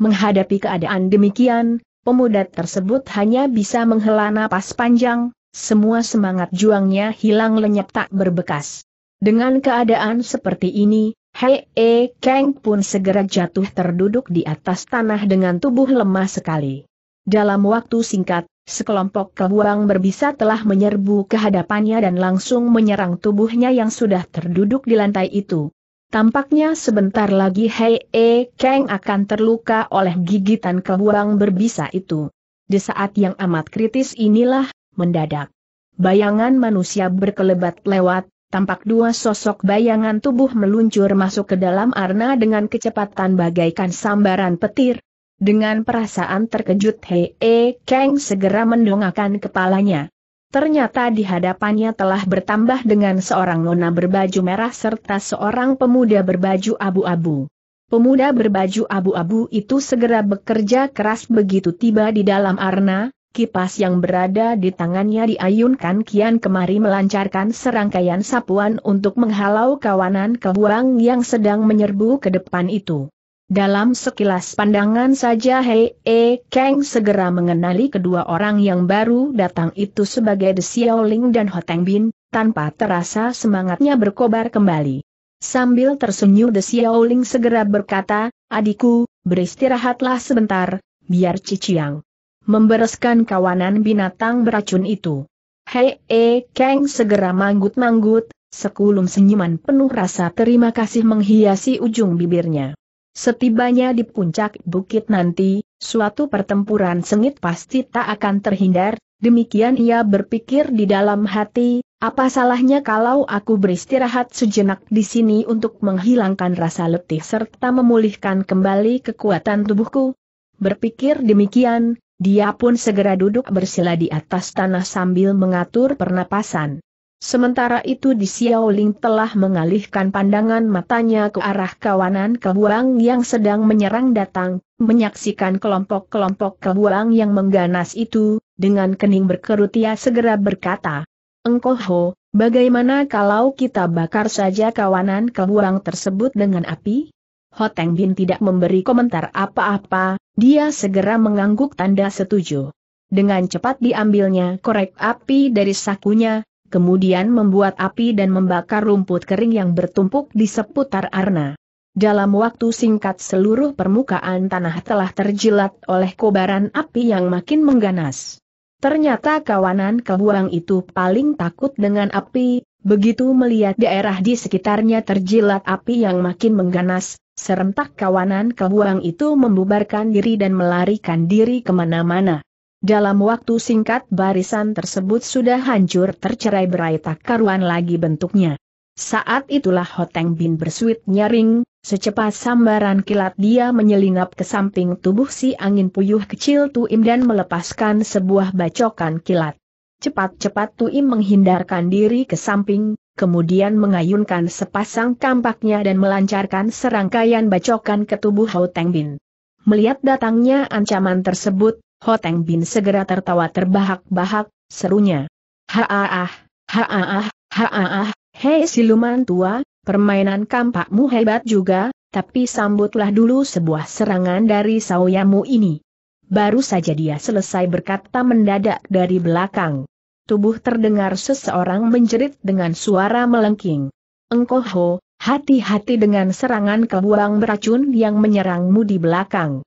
Menghadapi keadaan demikian, pemuda tersebut hanya bisa menghela napas panjang, semua semangat juangnya hilang lenyap tak berbekas. Dengan keadaan seperti ini, Hei E Kang pun segera jatuh terduduk di atas tanah dengan tubuh lemah sekali. Dalam waktu singkat, sekelompok kebuang berbisa telah menyerbu kehadapannya dan langsung menyerang tubuhnya yang sudah terduduk di lantai itu. Tampaknya sebentar lagi Hei E Kang akan terluka oleh gigitan kebuang berbisa itu. Di saat yang amat kritis inilah, mendadak. Bayangan manusia berkelebat lewat, tampak dua sosok bayangan tubuh meluncur masuk ke dalam arna dengan kecepatan bagaikan sambaran petir, dengan perasaan terkejut Hei e Kang segera mendongakkan kepalanya. Ternyata di hadapannya telah bertambah dengan seorang nona berbaju merah serta seorang pemuda berbaju abu-abu. Pemuda berbaju abu-abu itu segera bekerja keras begitu tiba di dalam arna, kipas yang berada di tangannya diayunkan kian kemari melancarkan serangkaian sapuan untuk menghalau kawanan kebuang yang sedang menyerbu ke depan itu. Dalam sekilas pandangan saja Hei E Kang segera mengenali kedua orang yang baru datang itu sebagai The Xiaoling dan Hoteng Bin, tanpa terasa semangatnya berkobar kembali. Sambil tersenyum The Xiaoling segera berkata, adikku, beristirahatlah sebentar, biar Ciciang membereskan kawanan binatang beracun itu. Hei E Kang segera manggut-manggut, sekulum senyuman penuh rasa terima kasih menghiasi ujung bibirnya. Setibanya di puncak bukit nanti, suatu pertempuran sengit pasti tak akan terhindar, demikian ia berpikir di dalam hati, apa salahnya kalau aku beristirahat sejenak di sini untuk menghilangkan rasa letih serta memulihkan kembali kekuatan tubuhku? Berpikir demikian, dia pun segera duduk bersila di atas tanah sambil mengatur pernapasan. Sementara itu di Xiaoling telah mengalihkan pandangan matanya ke arah kawanan kebuang yang sedang menyerang datang, menyaksikan kelompok-kelompok kebuang yang mengganas itu, dengan kening berkerut ia segera berkata, Engkoh ho, bagaimana kalau kita bakar saja kawanan kebuang tersebut dengan api? Hoteng Bin tidak memberi komentar apa-apa, dia segera mengangguk tanda setuju. Dengan cepat diambilnya korek api dari sakunya, kemudian membuat api dan membakar rumput kering yang bertumpuk di seputar arna. Dalam waktu singkat seluruh permukaan tanah telah terjilat oleh kobaran api yang makin mengganas. Ternyata kawanan kebuang itu paling takut dengan api, begitu melihat daerah di sekitarnya terjilat api yang makin mengganas, serentak kawanan kebuang itu membubarkan diri dan melarikan diri kemana-mana. Dalam waktu singkat barisan tersebut sudah hancur tercerai berai tak karuan lagi bentuknya. Saat itulah Hoteng Bin bersuit nyaring, secepat sambaran kilat dia menyelinap ke samping tubuh si angin puyuh kecil Tuim dan melepaskan sebuah bacokan kilat. Cepat-cepat Tuim menghindarkan diri ke samping, kemudian mengayunkan sepasang kampaknya dan melancarkan serangkaian bacokan ke tubuh Hoteng Bin. Melihat datangnya ancaman tersebut, Hoteng Bin segera tertawa terbahak-bahak, serunya. Haaah, haaah, haaah, hei siluman tua, permainan kampakmu hebat juga, tapi sambutlah dulu sebuah serangan dari sauyamu ini. Baru saja dia selesai berkata mendadak dari belakang. Tubuh terdengar seseorang menjerit dengan suara melengking. Engkoh ho, hati-hati dengan serangan kebuang beracun yang menyerangmu di belakang.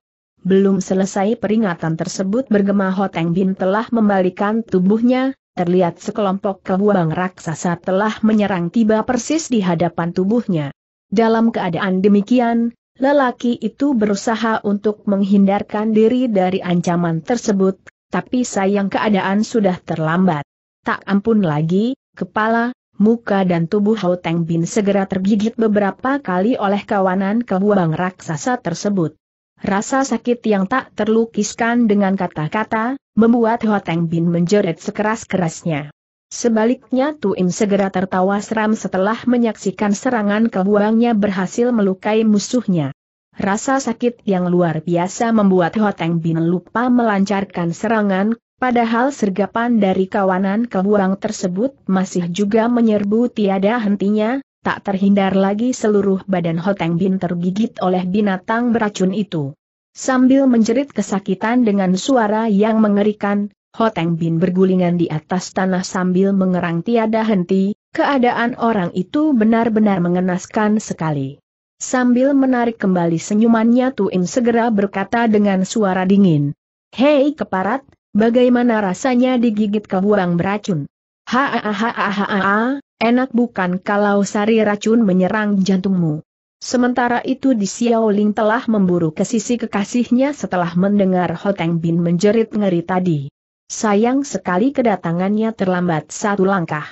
Belum selesai peringatan tersebut bergema Hoteng Bin telah membalikan tubuhnya, terlihat sekelompok kebuang raksasa telah menyerang tiba persis di hadapan tubuhnya. Dalam keadaan demikian, lelaki itu berusaha untuk menghindarkan diri dari ancaman tersebut, tapi sayang keadaan sudah terlambat. Tak ampun lagi, kepala, muka dan tubuh Hoteng Bin segera tergigit beberapa kali oleh kawanan kebuang raksasa tersebut. Rasa sakit yang tak terlukiskan dengan kata-kata, membuat Ho Teng Bin menjerit sekeras-kerasnya. Sebaliknya Tuim segera tertawa seram setelah menyaksikan serangan kebuangnya berhasil melukai musuhnya. Rasa sakit yang luar biasa membuat Ho Teng Bin lupa melancarkan serangan, padahal sergapan dari kawanan kebuang tersebut masih juga menyerbu tiada hentinya, tak terhindar lagi seluruh badan Hoteng Bin tergigit oleh binatang beracun itu. Sambil menjerit kesakitan dengan suara yang mengerikan, Hoteng Bin bergulingan di atas tanah sambil mengerang tiada henti, keadaan orang itu benar-benar mengenaskan sekali. Sambil menarik kembali senyumannya Tuim segera berkata dengan suara dingin. Hei keparat, bagaimana rasanya digigit ke buang beracun? ha ha ha ha!" Enak bukan kalau sari racun menyerang jantungmu. Sementara itu di Xiaoling telah memburu ke sisi kekasihnya setelah mendengar Hoteng Bin menjerit ngeri tadi. Sayang sekali kedatangannya terlambat satu langkah.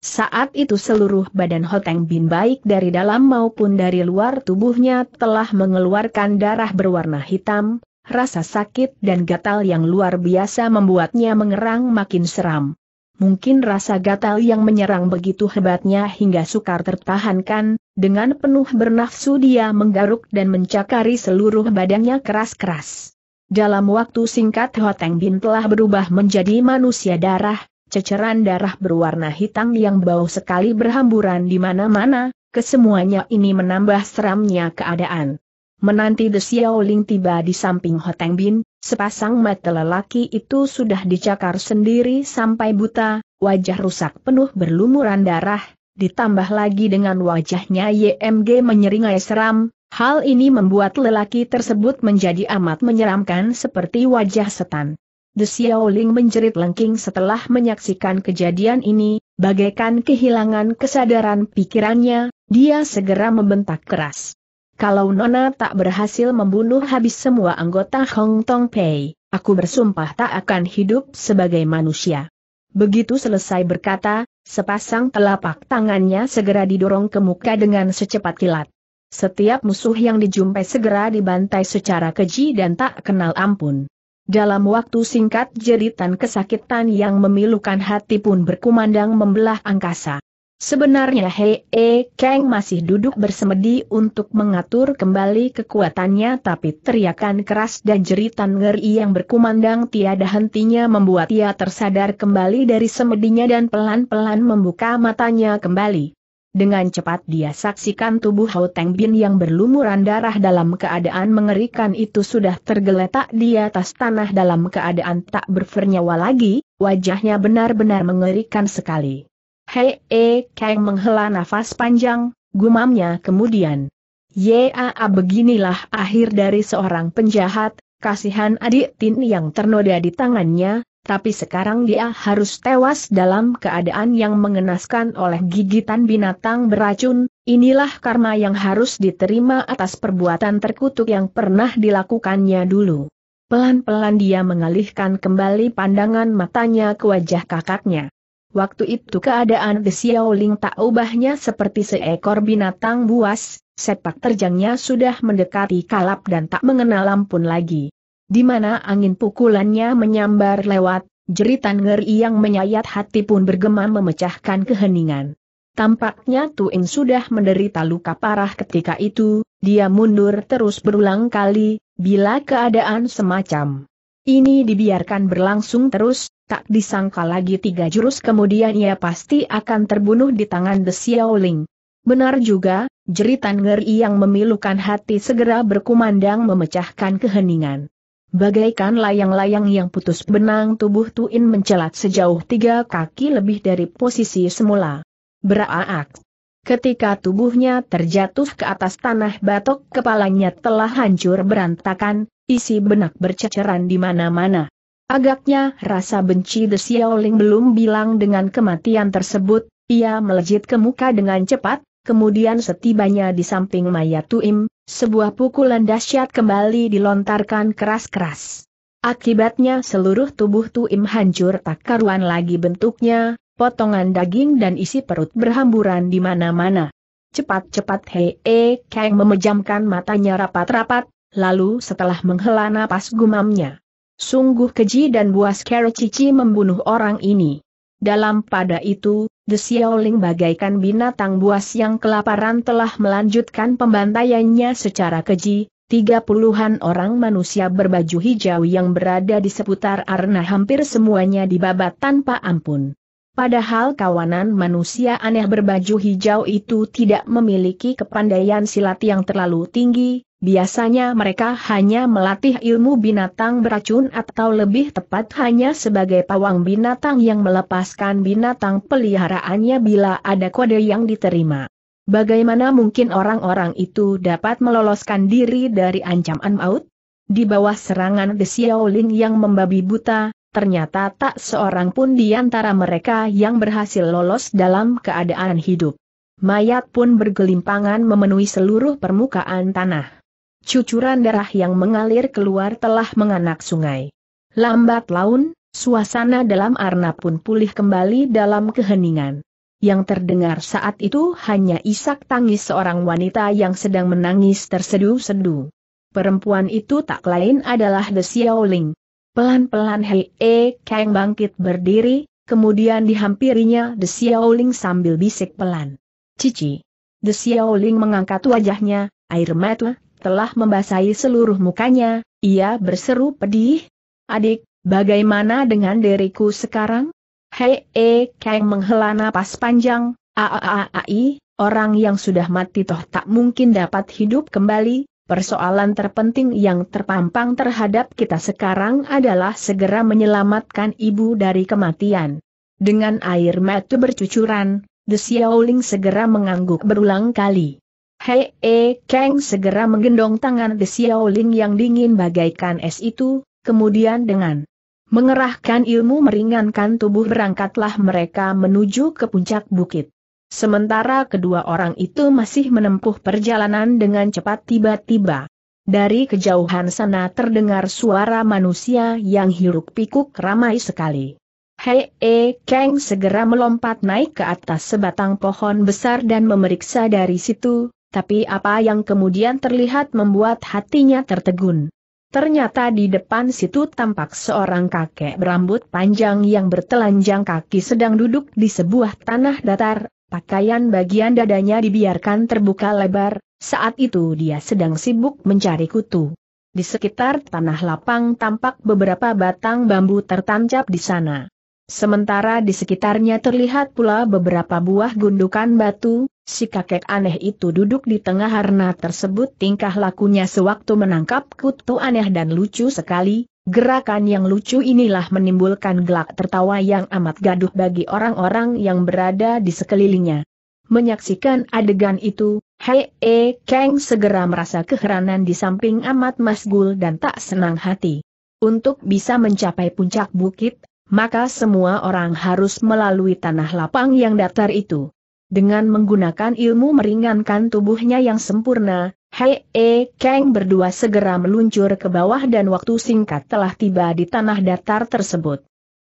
Saat itu seluruh badan Hoteng Bin baik dari dalam maupun dari luar tubuhnya telah mengeluarkan darah berwarna hitam, rasa sakit dan gatal yang luar biasa membuatnya mengerang makin seram. Mungkin rasa gatal yang menyerang begitu hebatnya hingga sukar tertahankan, dengan penuh bernafsu dia menggaruk dan mencakari seluruh badannya keras-keras. Dalam waktu singkat Hoteng Bin telah berubah menjadi manusia darah, ceceran darah berwarna hitam yang bau sekali berhamburan di mana-mana, kesemuanya ini menambah seramnya keadaan. Menanti The Xiaoling tiba di samping Hoteng Bin, Sepasang mata lelaki itu sudah dicakar sendiri sampai buta, wajah rusak penuh berlumuran darah, ditambah lagi dengan wajahnya YMG menyeringai seram, hal ini membuat lelaki tersebut menjadi amat menyeramkan seperti wajah setan. The Xiaoling menjerit lengking setelah menyaksikan kejadian ini, bagaikan kehilangan kesadaran pikirannya, dia segera membentak keras kalau Nona tak berhasil membunuh habis semua anggota Hong Tong Pei, aku bersumpah tak akan hidup sebagai manusia. Begitu selesai berkata, sepasang telapak tangannya segera didorong ke muka dengan secepat kilat. Setiap musuh yang dijumpai segera dibantai secara keji dan tak kenal ampun. Dalam waktu singkat jeritan kesakitan yang memilukan hati pun berkumandang membelah angkasa. Sebenarnya Hei e Kang masih duduk bersemedi untuk mengatur kembali kekuatannya tapi teriakan keras dan jeritan ngeri yang berkumandang tiada hentinya membuat ia tersadar kembali dari semedinya dan pelan-pelan membuka matanya kembali. Dengan cepat dia saksikan tubuh Hao Teng Bin yang berlumuran darah dalam keadaan mengerikan itu sudah tergeletak di atas tanah dalam keadaan tak bernyawa lagi, wajahnya benar-benar mengerikan sekali. Hei, e, Kang menghela nafas panjang, gumamnya kemudian. Yaa beginilah akhir dari seorang penjahat, kasihan adik Tin yang ternoda di tangannya, tapi sekarang dia harus tewas dalam keadaan yang mengenaskan oleh gigitan binatang beracun, inilah karma yang harus diterima atas perbuatan terkutuk yang pernah dilakukannya dulu. Pelan-pelan dia mengalihkan kembali pandangan matanya ke wajah kakaknya. Waktu itu keadaan The Xiaoling tak ubahnya seperti seekor binatang buas, sepak terjangnya sudah mendekati kalap dan tak mengenal ampun lagi. Di mana angin pukulannya menyambar lewat, jeritan ngeri yang menyayat hati pun bergema memecahkan keheningan. Tampaknya Tuing sudah menderita luka parah ketika itu, dia mundur terus berulang kali, bila keadaan semacam ini dibiarkan berlangsung terus, Tak disangka lagi tiga jurus kemudian ia pasti akan terbunuh di tangan The Xiaoling. Benar juga, jeritan ngeri yang memilukan hati segera berkumandang memecahkan keheningan. Bagaikan layang-layang yang putus benang tubuh Tuin mencelat sejauh tiga kaki lebih dari posisi semula. Beraak. Ketika tubuhnya terjatuh ke atas tanah batok kepalanya telah hancur berantakan, isi benak berceceran di mana-mana. Agaknya rasa benci The Xiaoling belum bilang dengan kematian tersebut, ia melejit ke muka dengan cepat, kemudian setibanya di samping mayat Tuim, sebuah pukulan dahsyat kembali dilontarkan keras-keras. Akibatnya seluruh tubuh Tuim hancur tak karuan lagi bentuknya, potongan daging dan isi perut berhamburan di mana-mana. Cepat-cepat Hee Kang memejamkan matanya rapat-rapat, lalu setelah menghela napas gumamnya. Sungguh keji dan buas kera Cici membunuh orang ini. Dalam pada itu, The Xiaoling bagaikan binatang buas yang kelaparan telah melanjutkan pembantaiannya secara keji, tiga puluhan orang manusia berbaju hijau yang berada di seputar arena hampir semuanya dibabat tanpa ampun. Padahal kawanan manusia aneh berbaju hijau itu tidak memiliki kepandaian silat yang terlalu tinggi, Biasanya mereka hanya melatih ilmu binatang beracun atau lebih tepat hanya sebagai pawang binatang yang melepaskan binatang peliharaannya bila ada kode yang diterima. Bagaimana mungkin orang-orang itu dapat meloloskan diri dari ancaman maut? Di bawah serangan The Xiaoling yang membabi buta, ternyata tak seorang pun di antara mereka yang berhasil lolos dalam keadaan hidup. Mayat pun bergelimpangan memenuhi seluruh permukaan tanah. Cucuran darah yang mengalir keluar telah menganak sungai. Lambat laun, suasana dalam arna pun pulih kembali dalam keheningan. Yang terdengar saat itu hanya isak tangis seorang wanita yang sedang menangis tersedu-sedu. Perempuan itu tak lain adalah The Xiaoling. Pelan-pelan Hei E Kang bangkit berdiri, kemudian dihampirinya The Xiaoling sambil bisik pelan. Cici. The Xiaoling mengangkat wajahnya, air mata telah membasahi seluruh mukanya, ia berseru pedih. Adik, bagaimana dengan diriku sekarang? Hei, e, Kang menghela napas panjang, aaai, orang yang sudah mati toh tak mungkin dapat hidup kembali, persoalan terpenting yang terpampang terhadap kita sekarang adalah segera menyelamatkan ibu dari kematian. Dengan air mata bercucuran, The Xiaoling segera mengangguk berulang kali. Hei E Kang segera menggendong tangan The Ling yang dingin bagaikan es itu, kemudian dengan mengerahkan ilmu meringankan tubuh berangkatlah mereka menuju ke puncak bukit. Sementara kedua orang itu masih menempuh perjalanan dengan cepat tiba-tiba. Dari kejauhan sana terdengar suara manusia yang hiruk-pikuk ramai sekali. Hei E Kang segera melompat naik ke atas sebatang pohon besar dan memeriksa dari situ, tapi apa yang kemudian terlihat membuat hatinya tertegun. Ternyata di depan situ tampak seorang kakek berambut panjang yang bertelanjang kaki sedang duduk di sebuah tanah datar, pakaian bagian dadanya dibiarkan terbuka lebar, saat itu dia sedang sibuk mencari kutu. Di sekitar tanah lapang tampak beberapa batang bambu tertancap di sana. Sementara di sekitarnya terlihat pula beberapa buah gundukan batu, si kakek aneh itu duduk di tengah harna tersebut tingkah lakunya sewaktu menangkap kutu aneh dan lucu sekali, gerakan yang lucu inilah menimbulkan gelak tertawa yang amat gaduh bagi orang-orang yang berada di sekelilingnya. Menyaksikan adegan itu, Hei E Kang segera merasa keheranan di samping amat masgul dan tak senang hati. Untuk bisa mencapai puncak bukit, maka semua orang harus melalui tanah lapang yang datar itu. Dengan menggunakan ilmu meringankan tubuhnya yang sempurna, Hei E Kang berdua segera meluncur ke bawah dan waktu singkat telah tiba di tanah datar tersebut.